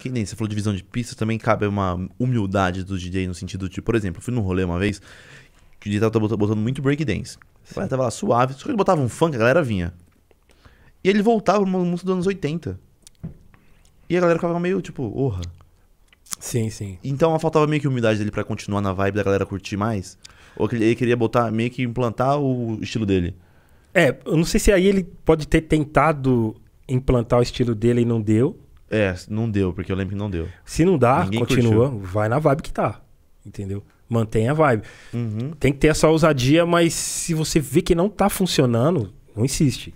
Que nem você falou de visão de pista, também cabe uma humildade do DJ no sentido de, por exemplo, eu fui num rolê uma vez que o DJ tava botando muito breakdance. A tava lá suave, só que ele botava um funk, a galera vinha. E ele voltava pra uma música dos anos 80. E a galera ficava meio tipo, orra. Sim, sim. Então faltava meio que humildade dele para continuar na vibe da galera curtir mais. Ou que ele queria botar, meio que implantar o estilo dele. É, eu não sei se aí ele pode ter tentado implantar o estilo dele e não deu. É, não deu, porque eu lembro que não deu. Se não dá, Ninguém continua, curtiu. vai na vibe que tá. Entendeu? Mantém a vibe. Uhum. Tem que ter essa ousadia, mas se você vê que não tá funcionando, não insiste.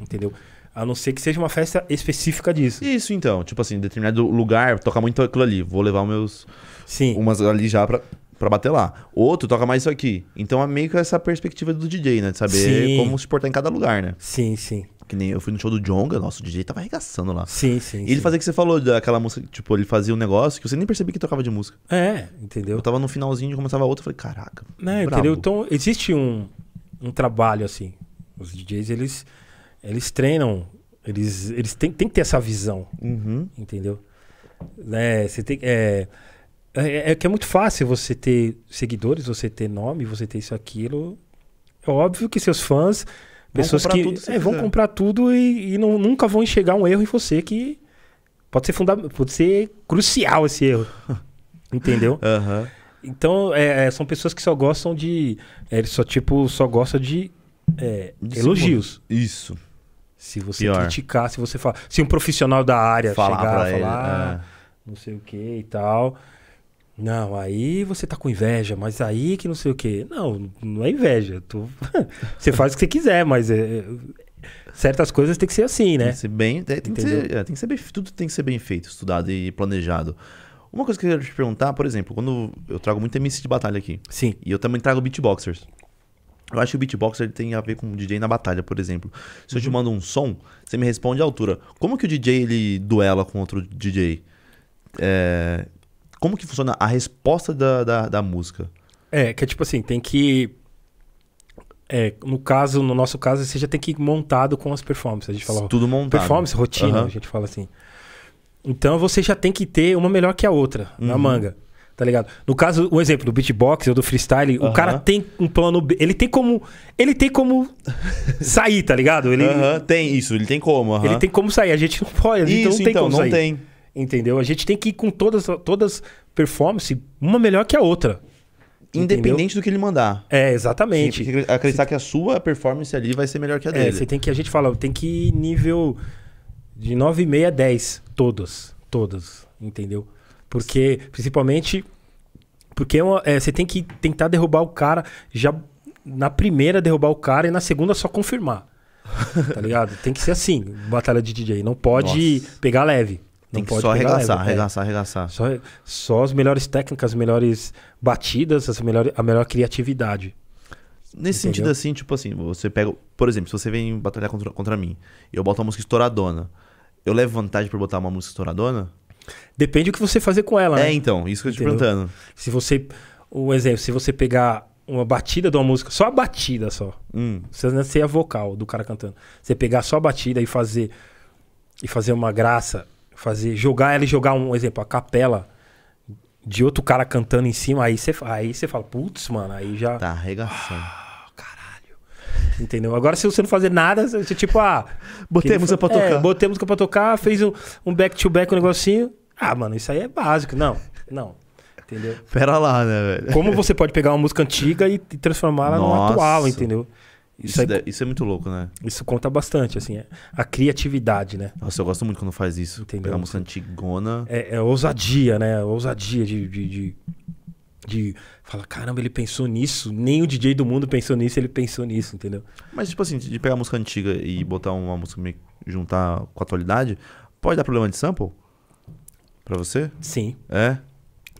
Entendeu? A não ser que seja uma festa específica disso. Isso então, tipo assim, determinado lugar, toca muito aquilo ali. Vou levar meus. Sim. Umas ali já pra, pra bater lá. Outro toca mais isso aqui. Então é meio que essa perspectiva do DJ, né? De saber sim. como se portar em cada lugar, né? Sim, sim. Que nem eu fui no show do Jonga, nosso o DJ tava arregaçando lá. Sim, sim. E ele sim. fazia o que você falou daquela música, tipo, ele fazia um negócio que você nem percebia que tocava de música. É, entendeu? Eu tava no finalzinho, começava outra, eu falei, caraca. É, né, bravo. entendeu? Então, existe um, um trabalho assim. Os DJs, eles, eles treinam, eles, eles têm, têm que ter essa visão, uhum. entendeu? né você tem, é, é, é, é que é muito fácil você ter seguidores, você ter nome, você ter isso, aquilo. É óbvio que seus fãs Pessoas que é, vão comprar tudo e, e não, nunca vão enxergar um erro em você que pode ser, funda pode ser crucial esse erro. Entendeu? Então, é, é, são pessoas que só gostam de. É, eles só, tipo, só gosta de, é, elogios. Isso. Se você Pior. criticar, se você falar. Se um profissional da área falar chegar falar, é. não sei o que e tal. Não, aí você tá com inveja, mas aí que não sei o quê. Não, não é inveja. Tu... você faz o que você quiser, mas é, é... certas coisas tem que ser assim, né? Tem que ser bem, tem, é, tem que ser, é, tem que ser bem, tudo tem que ser bem feito, estudado e planejado. Uma coisa que eu quero te perguntar, por exemplo, quando eu trago muito MC de batalha aqui. Sim. E eu também trago beatboxers. Eu acho que o beatboxer tem a ver com o DJ na batalha, por exemplo. Se uhum. eu te uhum. mando um som, você me responde à altura. Como que o DJ ele duela com outro DJ? É, como que funciona a resposta da, da, da música? É, que é tipo assim, tem que. É, no caso, no nosso caso, você já tem que ir montado com as performances. A gente fala. Tudo montado. Performance, rotina, uhum. a gente fala assim. Então você já tem que ter uma melhor que a outra uhum. na manga. Tá ligado? No caso, o um exemplo do beatbox ou do freestyle, uhum. o cara tem um plano B. Ele tem como. Ele tem como sair, tá ligado? Ele, tem isso, ele tem como. Ele tem como sair. A gente não pode, a gente isso, não tem então, como não sair. Tem. Entendeu? A gente tem que ir com todas todas performance, uma melhor que a outra. Independente entendeu? do que ele mandar. É, exatamente. Você que acreditar que a sua performance ali vai ser melhor que a é, dele. Você tem que, a gente fala, tem que ir nível de 9,5 a 10. Todas. Todas. Entendeu? Porque, principalmente, porque é, é, você tem que tentar derrubar o cara, já na primeira derrubar o cara e na segunda só confirmar. tá ligado? Tem que ser assim, batalha de DJ. Não pode Nossa. pegar leve. Tem que só arregaçar, leve, é. arregaçar, arregaçar. Só, só as melhores técnicas, as melhores batidas, as melhor, a melhor criatividade. Nesse Entendeu? sentido, assim, tipo assim, você pega. Por exemplo, se você vem batalhar contra, contra mim e eu boto uma música estouradona, eu levo vantagem por botar uma música estouradona? Depende do que você fazer com ela, É, né? então, isso que eu tô te perguntando. Se você. Um exemplo, se você pegar uma batida de uma música, só a batida só. Hum. Você não ser a vocal do cara cantando. Você pegar só a batida e fazer. E fazer uma graça fazer, jogar ela e jogar um exemplo, a capela de outro cara cantando em cima, aí você aí você fala, putz, mano, aí já tá arregaçando. Ah, entendeu? Agora se você não fazer nada, você tipo, ah, botei música pra é, tocar. É, botei música pra tocar, fez um, um back to back um negocinho. Ah, mano, isso aí é básico. Não. Não. Entendeu? Pera lá, né, velho? Como você pode pegar uma música antiga e transformá-la numa atual, entendeu? Isso, isso, é, isso, é, muito louco, né? Isso conta bastante, assim, é a criatividade, né? Nossa, eu gosto muito quando faz isso. Entendeu? Pegar música antigona. É, é ousadia, né? A ousadia de, de, de, de falar, caramba, ele pensou nisso. Nem o DJ do mundo pensou nisso, ele pensou nisso, entendeu? Mas, tipo assim, de pegar música antiga e botar uma música meio juntar com a atualidade, pode dar problema de sample? Pra você? Sim. É?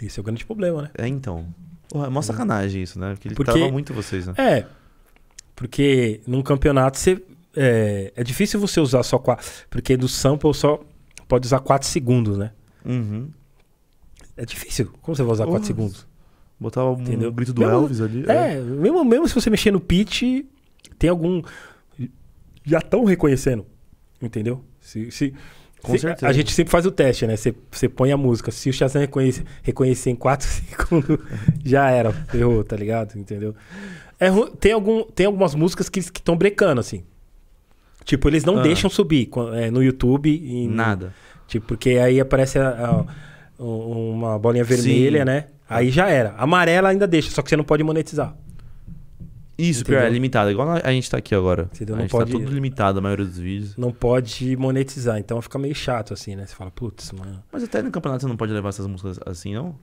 Esse é o grande problema, né? É, então. é uma uhum. sacanagem isso, né? Porque ele Porque... muito vocês, né? É. Porque num campeonato você. É, é difícil você usar só quatro. Porque do sample só pode usar quatro segundos, né? Uhum. É difícil. Como você vai usar oh, quatro segundos? Botava um Entendeu? grito do mesmo, Elvis ali. É, é, Mesmo, mesmo se você mexer no pitch, tem algum. Já estão reconhecendo. Entendeu? Se, se, com se, certeza. A gente sempre faz o teste, né? Você, põe a música. Se o Shazam reconhecer em quatro segundos, já era, ferrou, tá ligado? Entendeu? É, tem, algum, tem algumas músicas que estão brecando, assim. Tipo, eles não ah. deixam subir é, no YouTube. E Nada. No, tipo, porque aí aparece a, a, uma bolinha vermelha, Sim. né? Aí já era. Amarela ainda deixa, só que você não pode monetizar. Isso, pior, é limitado. Igual a gente tá aqui agora. Entendeu? A gente tá pode, tá tudo limitado, a maioria dos vídeos. Não pode monetizar, então fica meio chato assim, né? Você fala, putz, mano. Mas até no campeonato você não pode levar essas músicas assim, não?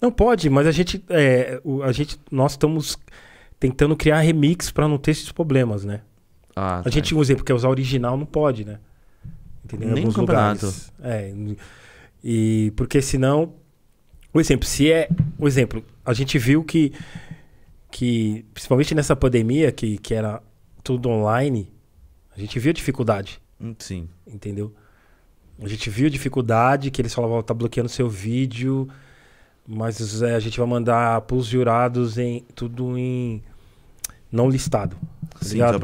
Não pode, mas a gente. É, a gente nós estamos tentando criar remix para não ter esses problemas, né? Ah, a tá. gente, um exemplo, quer usar original, não pode, né? Entendeu? Nem em alguns lugares. É. E porque senão. O exemplo, se é. O exemplo, a gente viu que. que principalmente nessa pandemia, que, que era tudo online, a gente viu a dificuldade. Hum, sim. Entendeu? A gente viu a dificuldade que eles falavam, tá bloqueando seu vídeo, mas é, a gente vai mandar pros jurados em tudo em não listado. Tá Sim, ligado?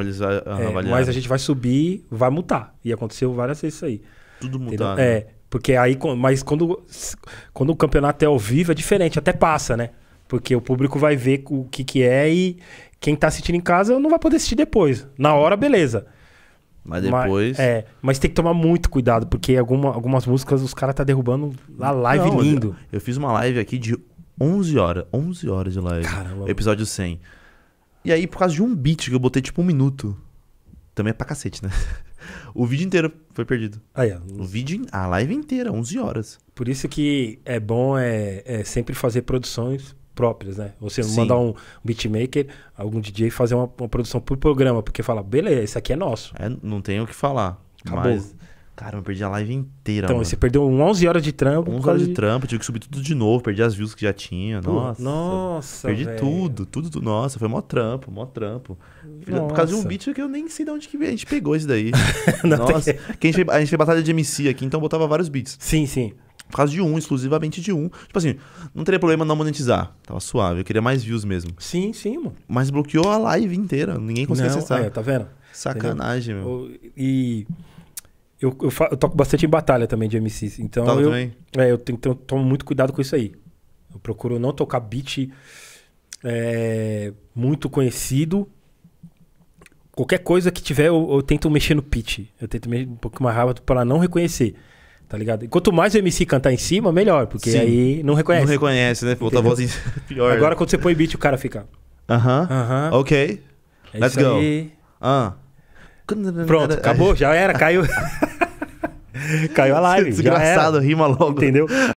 Ah, é, mas a gente vai subir, vai mutar. E aconteceu várias vezes isso aí. Tudo mudado. Né? É, porque aí, mas quando, quando o campeonato é ao vivo é diferente, até passa, né? Porque o público vai ver o que, que é e quem tá assistindo em casa não vai poder assistir depois. Na hora, beleza. Mas depois. Mas, é, mas tem que tomar muito cuidado, porque alguma, algumas músicas os caras tá derrubando a live não, lindo. Eu, eu, fiz uma live aqui de 11 horas. 11 horas de live. Caramba. Episódio 100. E aí, por causa de um beat que eu botei tipo um minuto. Também é pra cacete, né? O vídeo inteiro foi perdido. Ah, é. O vídeo, a live inteira, 11 horas. Por isso que é bom é, é sempre fazer produções próprias, né? Você Sim. mandar um beatmaker, algum DJ fazer uma, uma, produção por programa, porque fala, beleza, esse aqui é nosso. É, não tem o que falar. Acabou. Mas cara, eu perdi a live inteira. Então, mano. você perdeu 11 horas de trampo. 11 horas de, de trampo, tive que subir tudo de novo, perdi as views que já tinha. Nossa. Nossa. Perdi véio. tudo, tudo, tudo. Nossa, foi mó trampo, mó trampo. Nossa. Por causa de um beat que eu nem sei de onde que a gente pegou isso daí. nossa. Que... a, gente, a gente fez batalha de MC aqui, então botava vários beats. Sim, sim. Por causa de um, exclusivamente de um. Tipo assim, não teria problema não monetizar. Tava suave, eu queria mais views mesmo. Sim, sim, mano. Mas bloqueou a live inteira, ninguém conseguia não, acessar. É, tá vendo? Sacanagem, Entendeu? meu. E. Eu, eu, eu, toco bastante em batalha também de MCs. Então eu, É, eu tenho, então, tomo muito cuidado com isso aí. Eu procuro não tocar beat é, muito conhecido. Qualquer coisa que tiver, eu, eu tento mexer no pitch. Eu tento mexer um pouco mais rápido para não reconhecer. Tá ligado? E quanto mais o MC cantar em cima, melhor, porque Sim. aí não reconhece. Não reconhece, né? Volta a voz em... pior. Agora quando você põe beat, o cara fica. Aham. Uh Aham. -huh. Uh -huh. Ok. É Let's go. Aí. Ah. Pronto, acabou, já era, caiu. Caiu a live. Desgraçado, rima logo. Entendeu?